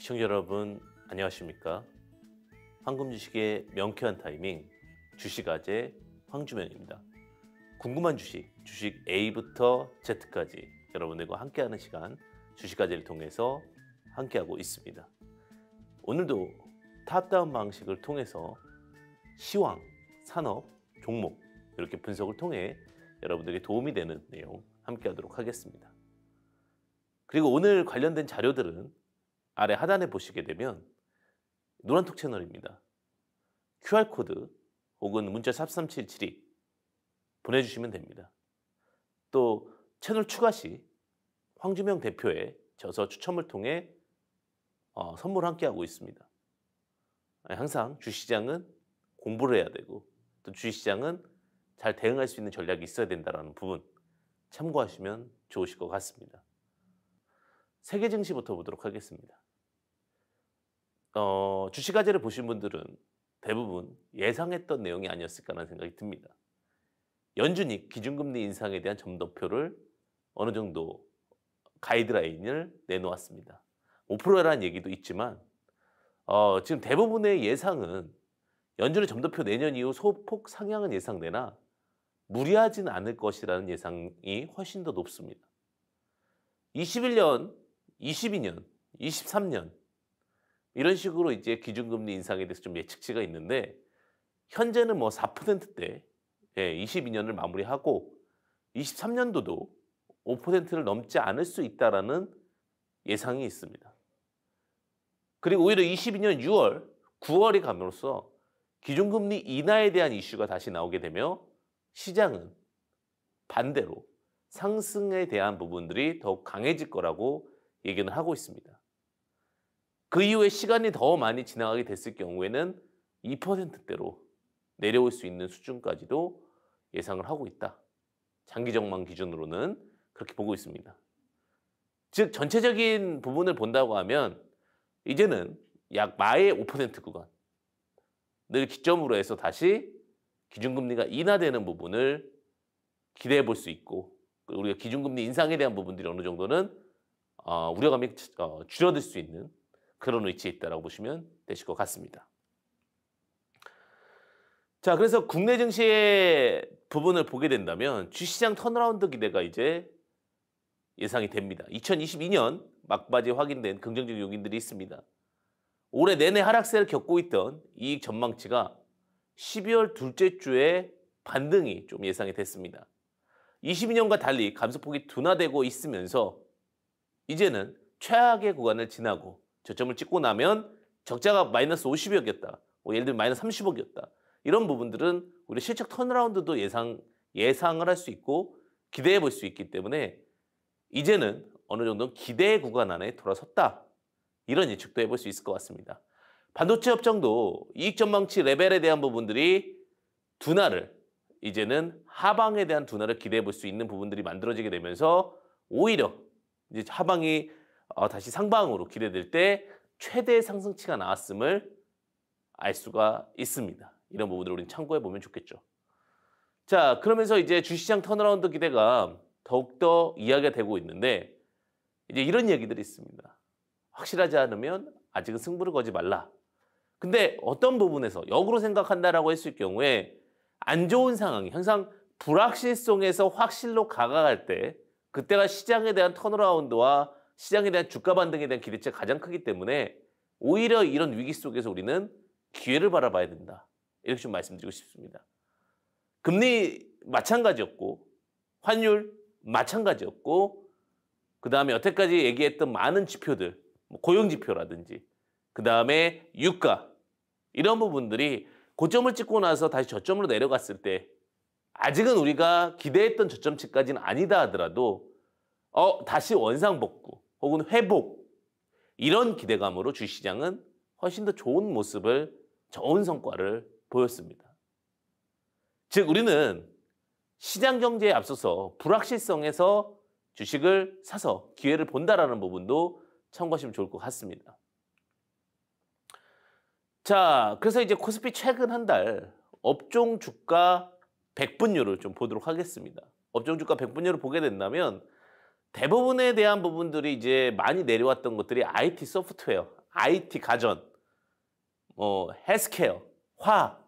시청자 여러분 안녕하십니까? 황금 주식의 명쾌한 타이밍 주식아재 황주명입니다. 궁금한 주식, 주식 A부터 Z까지 여러분들과 함께하는 시간 주식아재를 통해서 함께하고 있습니다. 오늘도 탑다운 방식을 통해서 시황, 산업, 종목 이렇게 분석을 통해 여러분들에게 도움이 되는 내용 함께하도록 하겠습니다. 그리고 오늘 관련된 자료들은 아래 하단에 보시게 되면 노란톡 채널입니다. QR코드 혹은 문자 샵3772 보내주시면 됩니다. 또 채널 추가 시 황주명 대표의 저서 추첨을 통해 어, 선물 함께하고 있습니다. 예, 항상 주시장은 공부를 해야 되고 또 주시장은 잘 대응할 수 있는 전략이 있어야 된다는 부분 참고하시면 좋으실 것 같습니다. 세계 증시부터 보도록 하겠습니다. 어, 주식화제를 보신 분들은 대부분 예상했던 내용이 아니었을까라는 생각이 듭니다. 연준이 기준금리 인상에 대한 점도표를 어느 정도 가이드라인을 내놓았습니다. 5%라는 얘기도 있지만 어, 지금 대부분의 예상은 연준의 점도표 내년 이후 소폭 상향은 예상되나 무리하진 않을 것이라는 예상이 훨씬 더 높습니다. 21년, 22년, 23년 이런 식으로 이제 기준금리 인상에 대해서 좀 예측치가 있는데 현재는 뭐 4%대 예, 22년을 마무리하고 23년도도 5%를 넘지 않을 수 있다라는 예상이 있습니다. 그리고 오히려 22년 6월, 9월이 가면서 기준금리 인하에 대한 이슈가 다시 나오게 되며 시장은 반대로 상승에 대한 부분들이 더욱 강해질 거라고 얘기는 하고 있습니다. 그 이후에 시간이 더 많이 지나가게 됐을 경우에는 2%대로 내려올 수 있는 수준까지도 예상을 하고 있다. 장기 전망 기준으로는 그렇게 보고 있습니다. 즉 전체적인 부분을 본다고 하면 이제는 약 마의 5% 구간을 기점으로 해서 다시 기준금리가 인하되는 부분을 기대해 볼 수 있고 우리가 기준금리 인상에 대한 부분들이 어느 정도는 어, 우려감이 어, 줄어들 수 있는 그런 위치에 있다라고 보시면 되실 것 같습니다. 자, 그래서 국내 증시의 부분을 보게 된다면 주시장 턴어라운드 기대가 이제 예상이 됩니다. 2022년 막바지 확인된 긍정적 요인들이 있습니다. 올해 내내 하락세를 겪고 있던 이익 전망치가 12월 둘째 주에 반등이 좀 예상이 됐습니다. 22년과 달리 감소폭이 둔화되고 있으면서 이제는 최악의 구간을 지나고 저점을 찍고 나면 적자가 마이너스 5 0억이었다뭐 예를 들면 마이너스 30억이었다. 이런 부분들은 우리 실적 턴라운드도 예상, 예상을 할 수 있고 기대해 볼 수 있기 때문에 이제는 어느 정도 기대 구간 안에 돌아섰다. 이런 예측도 해볼 수 있을 것 같습니다. 반도체 협정도 이익 전망치 레벨에 대한 부분들이 둔화를 이제는 하방에 대한 둔화를 기대해 볼 수 있는 부분들이 만들어지게 되면서 오히려 이제 하방이 어, 다시 상방으로 기대될 때 최대 상승치가 나왔음을 알 수가 있습니다. 이런 부분들을 우리는 참고해 보면 좋겠죠. 자, 그러면서 이제 주시장 턴어라운드 기대가 더욱더 이야기가 되고 있는데 이제 이런 얘기들이 있습니다. 확실하지 않으면 아직은 승부를 거지 말라. 근데 어떤 부분에서 역으로 생각한다라고 했을 경우에 안 좋은 상황이 항상 불확실성에서 확실로 가가갈 때 그때가 시장에 대한 턴어라운드와 시장에 대한 주가 반등에 대한 기대치가 가장 크기 때문에 오히려 이런 위기 속에서 우리는 기회를 바라봐야 된다. 이렇게 좀 말씀드리고 싶습니다. 금리 마찬가지였고 환율 마찬가지였고 그 다음에 여태까지 얘기했던 많은 지표들 뭐 고용 지표라든지 그 다음에 유가 이런 부분들이 고점을 찍고 나서 다시 저점으로 내려갔을 때 아직은 우리가 기대했던 저점치까지는 아니다 하더라도 어 다시 원상복구 혹은 회복 이런 기대감으로 주시장은 훨씬 더 좋은 모습을 좋은 성과를 보였습니다. 즉 우리는 시장 경제에 앞서서 불확실성에서 주식을 사서 기회를 본다라는 부분도 참고하시면 좋을 것 같습니다. 자, 그래서 이제 코스피 최근 한 달 업종 주가 백분율을 좀 보도록 하겠습니다. 업종 주가 백분율을 보게 된다면 대부분에 대한 부분들이 이제 많이 내려왔던 것들이 IT 소프트웨어, IT 가전, 뭐 헬스케어, 화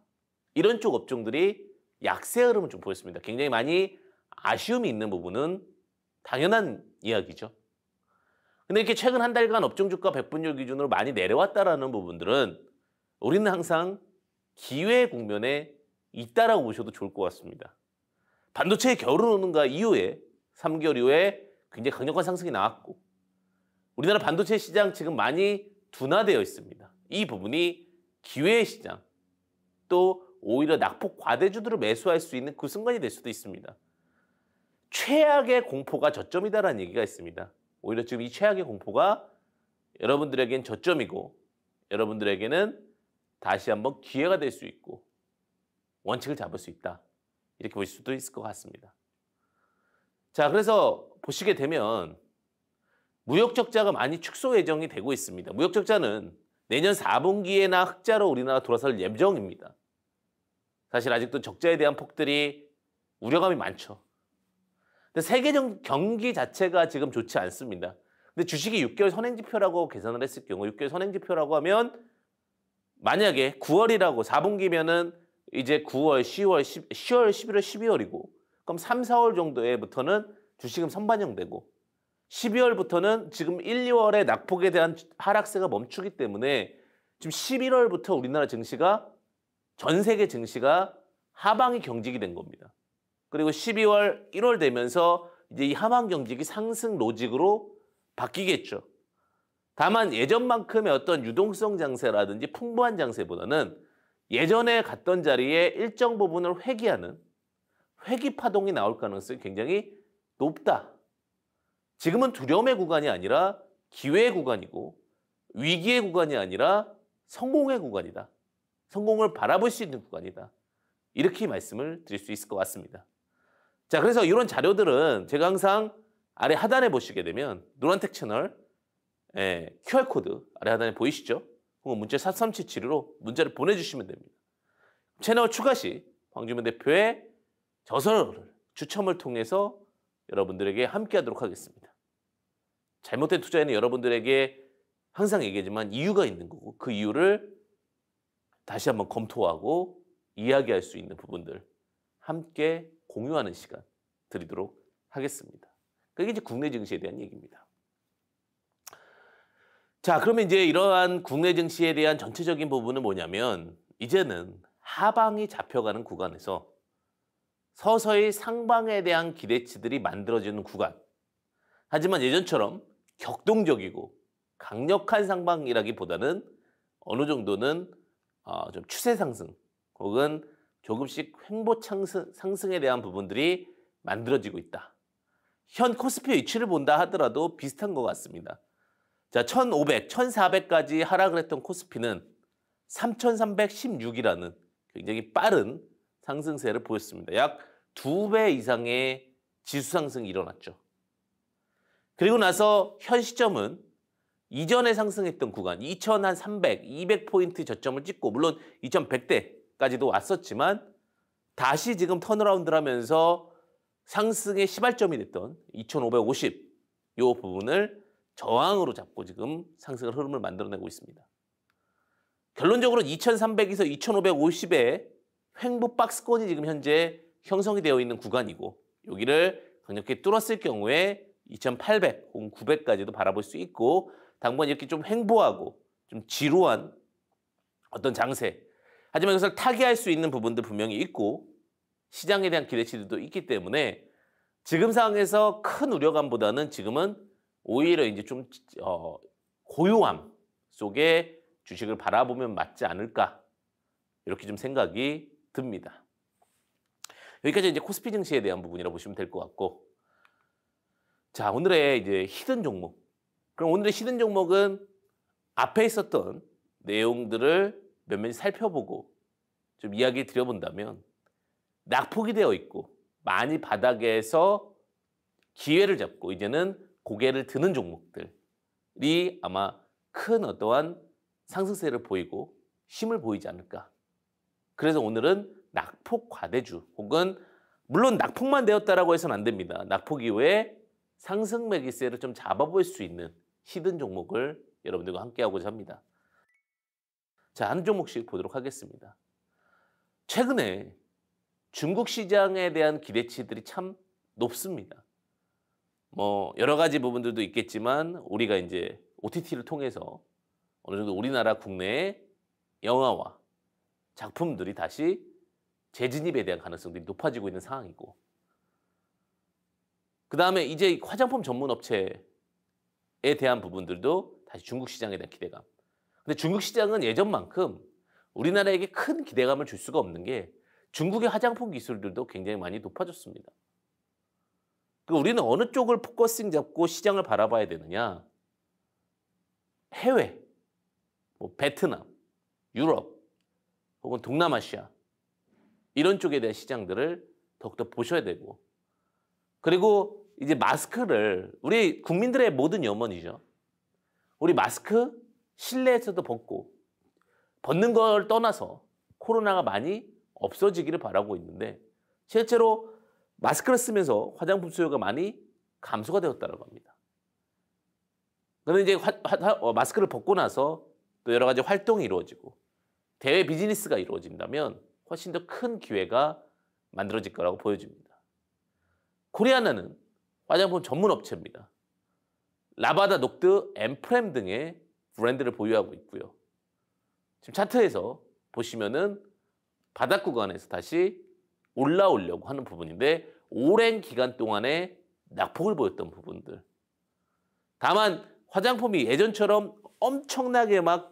이런 쪽 업종들이 약세 흐름을 좀 보였습니다. 굉장히 많이 아쉬움이 있는 부분은 당연한 이야기죠. 근데 이렇게 최근 한 달간 업종 주가 백분율 기준으로 많이 내려왔다라는 부분들은 우리는 항상 기회 국면에 있다라고 보셔도 좋을 것 같습니다. 반도체의 겨울은 오는가 이후에 3개월 이후에 굉장히 강력한 상승이 나왔고 우리나라 반도체 시장 지금 많이 둔화되어 있습니다. 이 부분이 기회의 시장 또 오히려 낙폭 과대주들을 매수할 수 있는 그 순간이 될 수도 있습니다. 최악의 공포가 저점이다라는 얘기가 있습니다. 오히려 지금 이 최악의 공포가 여러분들에겐 저점이고 여러분들에게는 다시 한번 기회가 될 수 있고 원칙을 잡을 수 있다. 이렇게 볼 수도 있을 것 같습니다. 자, 그래서 보시게 되면 무역적자가 많이 축소 예정이 되고 있습니다. 무역적자는 내년 4분기에나 흑자로 우리나라 돌아설 예정입니다. 사실 아직도 적자에 대한 폭들이 우려감이 많죠. 근데 세계 경기 자체가 지금 좋지 않습니다. 근데 주식이 6개월 선행지표라고 계산을 했을 경우 6개월 선행지표라고 하면 만약에 9월이라고 4분기면은 이제 9월, 10월, 10, 월 11월, 12월이고 그럼 3, 4월 정도에부터는 주식은 선반영되고 12월부터는 지금 1, 2월에 낙폭에 대한 하락세가 멈추기 때문에 지금 11월부터 우리나라 증시가 전 세계 증시가 하방이 경직이 된 겁니다. 그리고 12월, 1월 되면서 이제 이 하방 경직이 상승 로직으로 바뀌겠죠. 다만 예전만큼의 어떤 유동성 장세라든지 풍부한 장세보다는 예전에 갔던 자리에 일정 부분을 회귀하는 회귀 파동이 나올 가능성이 굉장히 높다. 지금은 두려움의 구간이 아니라 기회의 구간이고 위기의 구간이 아니라 성공의 구간이다. 성공을 바라볼 수 있는 구간이다. 이렇게 말씀을 드릴 수 있을 것 같습니다. 자, 그래서 이런 자료들은 제가 항상 아래 하단에 보시게 되면 노란텍 채널 예, QR코드 아래 하단에 보이시죠? 그거 문자 4377로 문자를 보내주시면 됩니다. 채널 추가 시 황주민 대표의 저서를 추첨을 통해서 여러분들에게 함께 하도록 하겠습니다. 잘못된 투자에는 여러분들에게 항상 얘기하지만 이유가 있는 거고 그 이유를 다시 한번 검토하고 이야기할 수 있는 부분들 함께 공유하는 시간 드리도록 하겠습니다. 그게 이제 국내 증시에 대한 얘기입니다. 자, 그러면 이제 이러한 국내 증시에 대한 전체적인 부분은 뭐냐면 이제는 하방이 잡혀가는 구간에서 서서히 상방에 대한 기대치들이 만들어지는 구간. 하지만 예전처럼 격동적이고 강력한 상방이라기보다는 어느 정도는 어, 좀 추세 상승 혹은 조금씩 횡보 상승, 상승에 대한 부분들이 만들어지고 있다. 현 코스피 위치를 본다 하더라도 비슷한 것 같습니다. 자, 1500, 1400까지 하락을 했던 코스피는 3316이라는 굉장히 빠른 상승세를 보였습니다. 약두배 이상의 지수 상승이 일어났죠. 그리고 나서 현 시점은 이전에 상승했던 구간 2,300, 200포인트 저점을 찍고 물론 2,100대까지도 왔었지만 다시 지금 턴어라운드를 하면서 상승의 시발점이 됐던 2,550 요 부분을 저항으로 잡고 지금 상승을 흐름을 만들어내고 있습니다. 결론적으로 2,300에서 2,550에 횡보 박스권이 지금 현재 형성이 되어 있는 구간이고 여기를 강력히 뚫었을 경우에 2,800 혹은 900까지도 바라볼 수 있고 당분 간 이렇게 좀 횡보하고 좀 지루한 어떤 장세 하지만 이것을 타개할 수 있는 부분도 분명히 있고 시장에 대한 기대치들도 있기 때문에 지금 상황에서 큰 우려감보다는 지금은 오히려 이제 좀 어, 고요함 속에 주식을 바라보면 맞지 않을까 이렇게 좀 생각이 듭니다. 여기까지 이제 코스피 증시에 대한 부분이라고 보시면 될 것 같고 자 오늘의 이제 히든 종목 그럼 오늘의 히든 종목은 앞에 있었던 내용들을 몇몇 살펴보고 좀 이야기 드려본다면 낙폭이 되어 있고 많이 바닥에서 기회를 잡고 이제는 고개를 드는 종목들이 아마 큰 어떠한 상승세를 보이고 힘을 보이지 않을까 그래서 오늘은 낙폭 과대주 혹은 물론 낙폭만 되었다라고 해서는 안 됩니다. 낙폭 이후에 상승 매기세를 좀 잡아볼 수 있는 히든 종목을 여러분들과 함께 하고자 합니다. 자, 한 종목씩 보도록 하겠습니다. 최근에 중국 시장에 대한 기대치들이 참 높습니다. 뭐 여러 가지 부분들도 있겠지만 우리가 이제 OTT를 통해서 어느 정도 우리나라 국내의 영화와 작품들이 다시 재진입에 대한 가능성들이 높아지고 있는 상황이고 그 다음에 이제 화장품 전문 업체에 대한 부분들도 다시 중국 시장에 대한 기대감. 근데 중국 시장은 예전만큼 우리나라에게 큰 기대감을 줄 수가 없는 게 중국의 화장품 기술들도 굉장히 많이 높아졌습니다. 그러 그러니까 우리는 어느 쪽을 포커싱 잡고 시장을 바라봐야 되느냐? 해외, 뭐 베트남, 유럽, 혹은 동남아시아 이런 쪽에 대한 시장들을 더욱더 보셔야 되고 그리고 이제 마스크를 우리 국민들의 모든 염원이죠. 우리 마스크 실내에서도 벗고 벗는 걸 떠나서 코로나가 많이 없어지기를 바라고 있는데 실제로 마스크를 쓰면서 화장품 수요가 많이 감소가 되었다고 합니다. 그런데 이제 화, 화, 어, 마스크를 벗고 나서 또 여러 가지 활동이 이루어지고 대외 비즈니스가 이루어진다면 훨씬 더 큰 기회가 만들어질 거라고 보여집니다. 코리아나는 화장품 전문 업체입니다. 라바다, 녹드, 엠프렘 등의 브랜드를 보유하고 있고요. 지금 차트에서 보시면은 바닥 구간에서 다시 올라오려고 하는 부분인데 오랜 기간 동안에 낙폭을 보였던 부분들. 다만 화장품이 예전처럼 엄청나게 막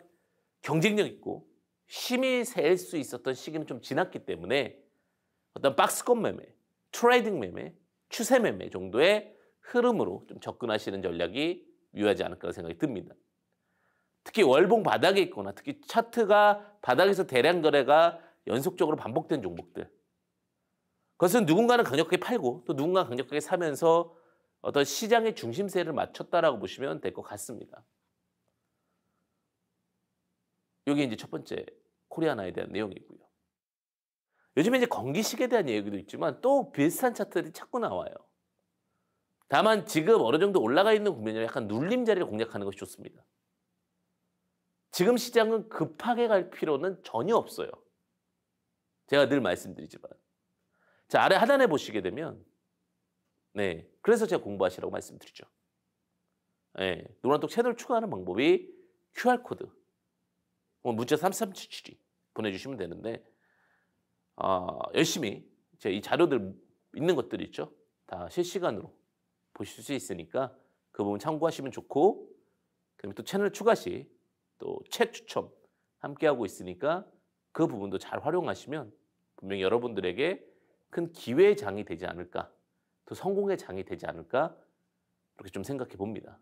경쟁력 있고 힘이 셀 수 있었던 시기는 좀 지났기 때문에 어떤 박스권 매매, 트레이딩 매매, 추세 매매 정도의 흐름으로 좀 접근하시는 전략이 유효하지 않을까 생각이 듭니다. 특히 월봉 바닥에 있거나 특히 차트가 바닥에서 대량 거래가 연속적으로 반복된 종목들. 그것은 누군가는 강력하게 팔고 또 누군가 강력하게 사면서 어떤 시장의 중심세를 맞췄다라고 보시면 될 것 같습니다. 이게 이제 첫 번째 코리아나에 대한 내용이고요. 요즘에 이제 건기식에 대한 얘기도 있지만 또 비슷한 차트들이 자꾸 나와요. 다만 지금 어느 정도 올라가 있는 국면이 약간 눌림 자리를 공략하는 것이 좋습니다. 지금 시장은 급하게 갈 필요는 전혀 없어요. 제가 늘 말씀드리지만. 자, 아래 하단에 보시게 되면, 네. 그래서 제가 공부하시라고 말씀드리죠. 네. 노란톡 채널 추가하는 방법이 QR코드. 문자 3377이 보내주시면 되는데 어, 열심히 제이 자료들 있는 것들 있죠. 다 실시간으로 보실 수 있으니까 그 부분 참고하시면 좋고 그다음또 채널 추가 시또 책 추첨 함께하고 있으니까 그 부분도 잘 활용하시면 분명히 여러분들에게 큰 기회의 장이 되지 않을까 또 성공의 장이 되지 않을까 그렇게좀 생각해 봅니다.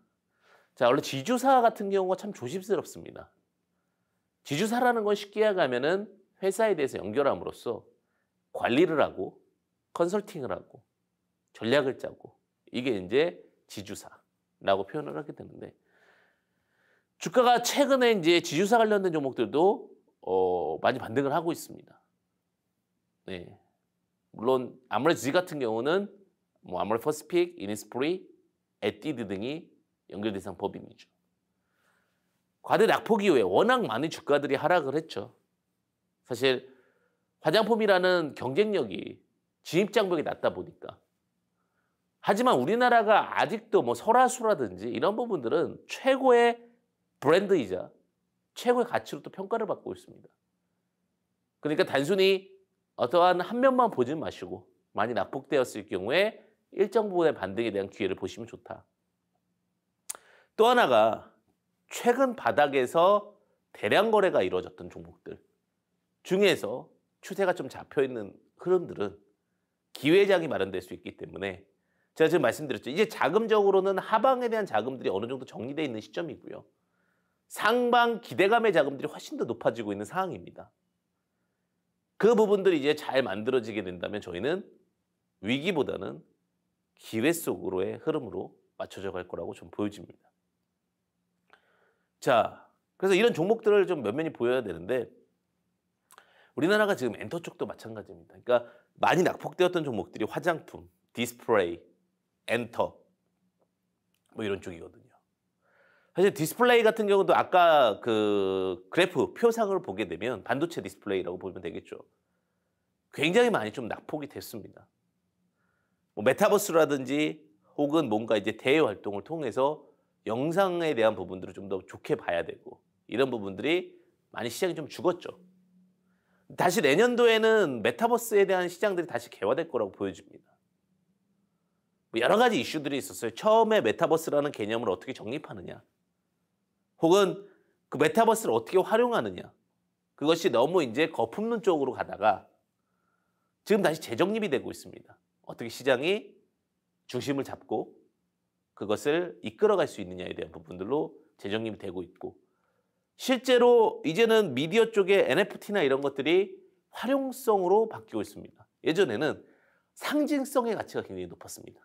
자, 원래 지주사 같은 경우가 참 조심스럽습니다. 지주사라는 건 쉽게 이야기하면은 회사에 대해서 연결함으로써 관리를 하고 컨설팅을 하고 전략을 짜고 이게 이제 지주사라고 표현을 하게 되는데 주가가 최근에 이제 지주사 관련된 종목들도 어, 많이 반등을 하고 있습니다. 네. 물론 아무래지 같은 경우는 뭐 아무래 퍼스픽, 이니스프리, 에뛰드 등이 연결 대상 법인이죠. 과대 낙폭 이후에 워낙 많은 주가들이 하락을 했죠. 사실 화장품이라는 경쟁력이 진입 장벽이 낮다 보니까. 하지만 우리나라가 아직도 뭐 설화수라든지 이런 부분들은 최고의 브랜드이자 최고의 가치로 또 평가를 받고 있습니다. 그러니까 단순히 어떠한 한 면만 보지 마시고 많이 낙폭되었을 경우에 일정 부분의 반등에 대한 기회를 보시면 좋다. 또 하나가 최근 바닥에서 대량 거래가 이루어졌던 종목들 중에서 추세가 좀 잡혀 있는 흐름들은 기회장이 마련될 수 있기 때문에 제가 지금 말씀드렸죠. 이제 자금적으로는 하방에 대한 자금들이 어느 정도 정리되 있는 시점이고요. 상방 기대감의 자금들이 훨씬 더 높아지고 있는 상황입니다. 그 부분들이 이제 잘 만들어지게 된다면 저희는 위기보다는 기회 속으로의 흐름으로 맞춰져 갈 거라고 좀 보여집니다. 자, 그래서 이런 종목들을 좀면면이 보여야 되는데 우리나라가 지금 엔터 쪽도 마찬가지입니다. 그러니까 많이 낙폭되었던 종목들이 화장품, 디스플레이, 엔터 뭐 이런 쪽이거든요. 사실 디스플레이 같은 경우도 아까 그 그래프 표상을 보게 되면 반도체 디스플레이라고 보면 되겠죠. 굉장히 많이 좀 낙폭이 됐습니다. 뭐 메타버스라든지 혹은 뭔가 이제 대외 활동을 통해서 영상에 대한 부분들을 좀 더 좋게 봐야 되고 이런 부분들이 많이 시장이 좀 죽었죠. 다시 내년도에는 메타버스에 대한 시장들이 다시 개화될 거라고 보여집니다. 뭐 여러 가지 이슈들이 있었어요. 처음에 메타버스라는 개념을 어떻게 정립하느냐. 혹은 그 메타버스를 어떻게 활용하느냐. 그것이 너무 이제 거품론 쪽으로 가다가 지금 다시 재정립이 되고 있습니다. 어떻게 시장이 중심을 잡고 그것을 이끌어갈 수 있느냐에 대한 부분들로 재정립이 되고 있고 실제로 이제는 미디어 쪽에 NFT나 이런 것들이 활용성으로 바뀌고 있습니다. 예전에는 상징성의 가치가 굉장히 높았습니다.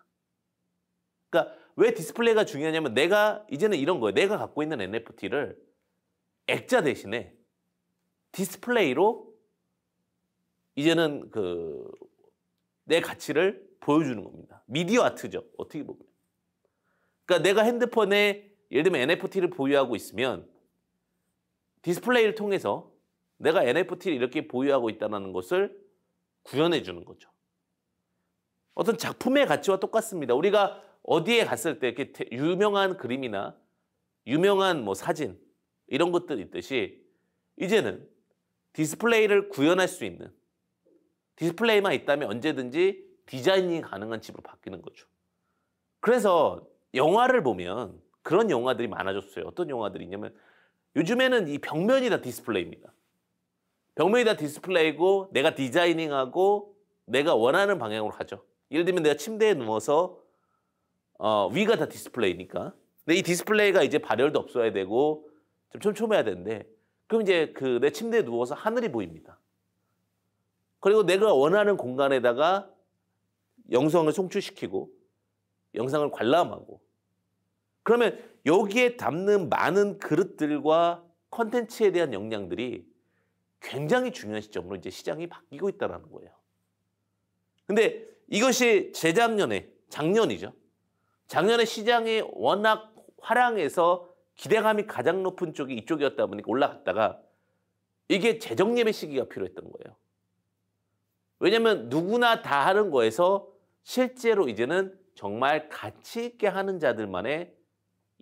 그러니까 왜 디스플레이가 중요하냐면 내가 이제는 이런 거예요. 내가 갖고 있는 NFT를 액자 대신에 디스플레이로 이제는 그 내 가치를 보여주는 겁니다. 미디어 아트죠. 어떻게 보면. 그러니까 내가 핸드폰에 예를 들면 NFT를 보유하고 있으면 디스플레이를 통해서 내가 NFT를 이렇게 보유하고 있다는 것을 구현해 주는 거죠. 어떤 작품의 가치와 똑같습니다. 우리가 어디에 갔을 때 이렇게 유명한 그림이나 유명한 뭐 사진 이런 것들 있듯이 이제는 디스플레이를 구현할 수 있는 디스플레이만 있다면 언제든지 디자인이 가능한 집으로 바뀌는 거죠. 그래서 영화를 보면 그런 영화들이 많아졌어요. 어떤 영화들이 있냐면 요즘에는 이 벽면이 다 디스플레이입니다. 벽면이 다 디스플레이고 내가 디자이닝하고 내가 원하는 방향으로 가죠. 예를 들면 내가 침대에 누워서 어, 위가 다 디스플레이니까. 근데 이 디스플레이가 이제 발열도 없어야 되고 좀 촘촘해야 되는데 그럼 이제 그 내 침대에 누워서 하늘이 보입니다. 그리고 내가 원하는 공간에다가 영상을 송출시키고 영상을 관람하고 그러면 여기에 담는 많은 그릇들과 컨텐츠에 대한 역량들이 굉장히 중요한 시점으로 이제 시장이 바뀌고 있다는 거예요. 근데 이것이 재작년에, 작년이죠. 작년에 시장이 워낙 화랑해서 기대감이 가장 높은 쪽이 이쪽이었다 보니까 올라갔다가 이게 재정 립의 시기가 필요했던 거예요. 왜냐면 누구나 다 하는 거에서 실제로 이제는 정말 가치 있게 하는 자들만의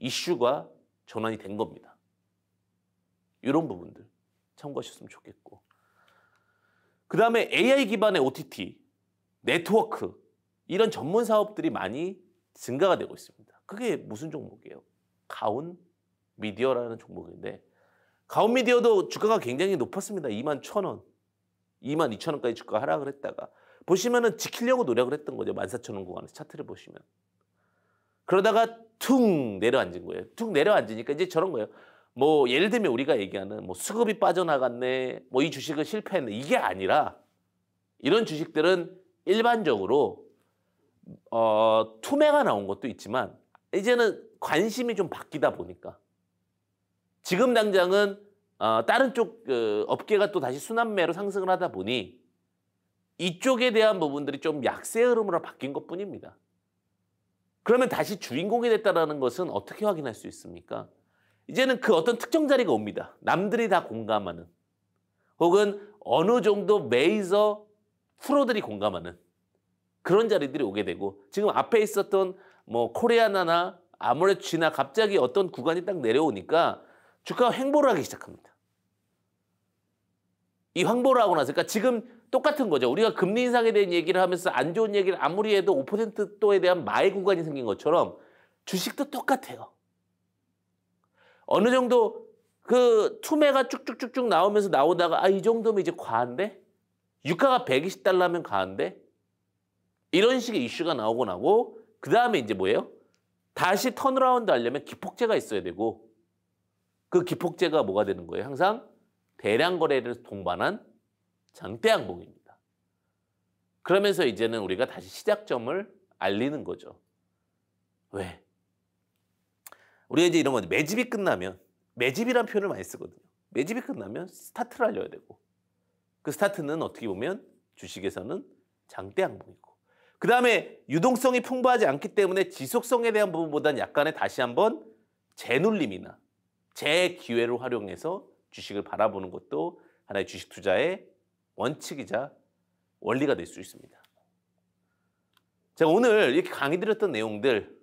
이슈가 전환이 된 겁니다. 이런 부분들 참고하셨으면 좋겠고. 그 다음에 AI 기반의 OTT, 네트워크, 이런 전문 사업들이 많이 증가가 되고 있습니다. 그게 무슨 종목이에요? 가온 미디어라는 종목인데, 가온 미디어도 주가가 굉장히 높았습니다. 2만 1천 원, 2만 2천 원까지 주가 하락을 했다가, 보시면은 지키려고 노력을 했던 거죠. 14,000원 구간에서 차트를 보시면. 그러다가 퉁 내려앉은 거예요. 퉁 내려앉으니까 이제 저런 거예요. 뭐 예를 들면 우리가 얘기하는 뭐 수급이 빠져나갔네, 뭐 이 주식은 실패했네 이게 아니라 이런 주식들은 일반적으로 어, 투매가 나온 것도 있지만 이제는 관심이 좀 바뀌다 보니까 지금 당장은 어, 다른 쪽 그 업계가 또 다시 순환매로 상승을 하다 보니 이쪽에 대한 부분들이 좀 약세 흐름으로 바뀐 것뿐입니다. 그러면 다시 주인공이 됐다라는 것은 어떻게 확인할 수 있습니까? 이제는 그 어떤 특정 자리가 옵니다. 남들이 다 공감하는. 혹은 어느 정도 메이저 프로들이 공감하는 그런 자리들이 오게 되고 지금 앞에 있었던 뭐 코리아나나 아모레치나 갑자기 어떤 구간이 딱 내려오니까 주가가 횡보를 하기 시작합니다. 이 황보를 하고 나서 그러니까 지금 똑같은 거죠. 우리가 금리 인상에 대한 얘기를 하면서 안 좋은 얘기를 아무리 해도 5%도에 대한 마의 구간이 생긴 것처럼 주식도 똑같아요. 어느 정도 그 투매가 쭉쭉쭉쭉 나오면서 나오다가 아 이 정도면 이제 과한데 유가가 120달러면 가한데 이런 식의 이슈가 나오고 나고 그 다음에 이제 뭐예요? 다시 턴어라운드 하려면 기폭제가 있어야 되고 그 기폭제가 뭐가 되는 거예요? 항상 대량 거래를 동반한 장대 항복입니다. 그러면서 이제는 우리가 다시 시작점을 알리는 거죠. 왜? 우리가 이제 이런 건 매집이 끝나면 매집이란 표현을 많이 쓰거든요. 매집이 끝나면 스타트를 알려야 되고 그 스타트는 어떻게 보면 주식에서는 장대 항복이고 그 다음에 유동성이 풍부하지 않기 때문에 지속성에 대한 부분보다는 약간의 다시 한번 재놀림이나 재기회를 활용해서 주식을 바라보는 것도 하나의 주식 투자의 원칙이자 원리가 될 수 있습니다. 제가 오늘 이렇게 강의 드렸던 내용들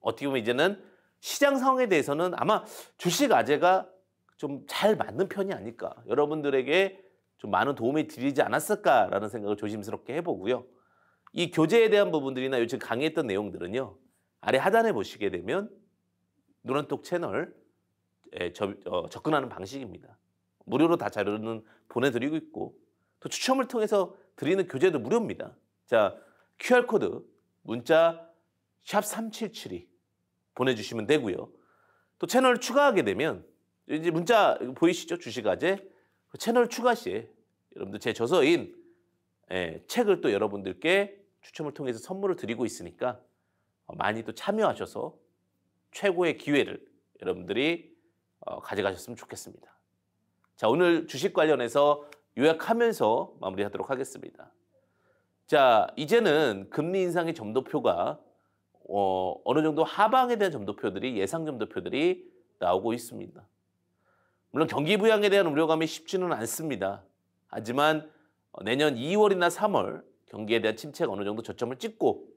어떻게 보면 이제는 시장 상황에 대해서는 아마 주식 아재가 좀 잘 맞는 편이 아닐까 여러분들에게 좀 많은 도움이 드리지 않았을까라는 생각을 조심스럽게 해보고요. 이 교재에 대한 부분들이나 요즘 강의했던 내용들은요. 아래 하단에 보시게 되면 노란톡 채널 접, 어, 접근하는 방식입니다. 무료로 다 자료는 보내드리고 있고 또 추첨을 통해서 드리는 교재도 무료입니다. 자 QR코드 문자 샵 3772 보내주시면 되고요. 또 채널 추가하게 되면 이제 문자 보이시죠? 주식아재 그 채널 추가 시에 여러분들 제 저서인 예, 책을 또 여러분들께 추첨을 통해서 선물을 드리고 있으니까 어, 많이 또 참여하셔서 최고의 기회를 여러분들이 어, 가져가셨으면 좋겠습니다. 자, 오늘 주식 관련해서 요약하면서 마무리하도록 하겠습니다. 자, 이제는 금리 인상의 점도표가 어, 어느 정도 하방에 대한 점도표들이 예상 점도표들이 나오고 있습니다. 물론 경기 부양에 대한 우려감이 쉽지는 않습니다. 하지만 내년 2월이나 3월 경기에 대한 침체가 어느 정도 저점을 찍고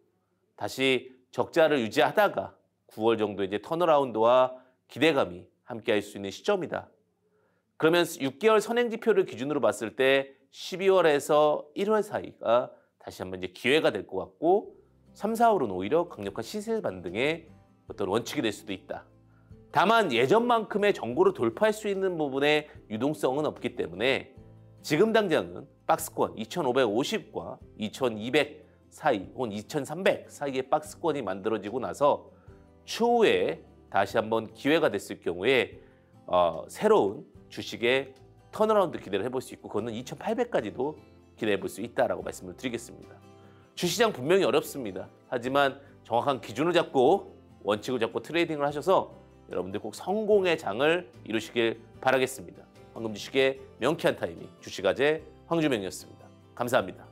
다시 적자를 유지하다가 9월 정도 이제 턴어라운드와 기대감이 함께 할수 있는 시점이다. 그러면 6개월 선행 지표를 기준으로 봤을 때 12월에서 1월 사이가 다시 한번 이제 기회가 될 것 같고 3, 4월은 오히려 강력한 시세 반등의 어떤 원칙이 될 수도 있다. 다만 예전만큼의 정고를 돌파할 수 있는 부분의 유동성은 없기 때문에 지금 당장은 박스권 2550과 2200 사이 혹은 2300 사이의 박스권이 만들어지고 나서 추후에 다시 한번 기회가 됐을 경우에 어, 새로운 주식의 턴어라운드 기대를 해볼 수 있고 그거는 2,800까지도 기대해 볼 수 있다라고 말씀을 드리겠습니다. 주시장 분명히 어렵습니다. 하지만 정확한 기준을 잡고 원칙을 잡고 트레이딩을 하셔서 여러분들 꼭 성공의 장을 이루시길 바라겠습니다. 황금 주식의 명쾌한 타이밍 주식아재 황주명이었습니다. 감사합니다.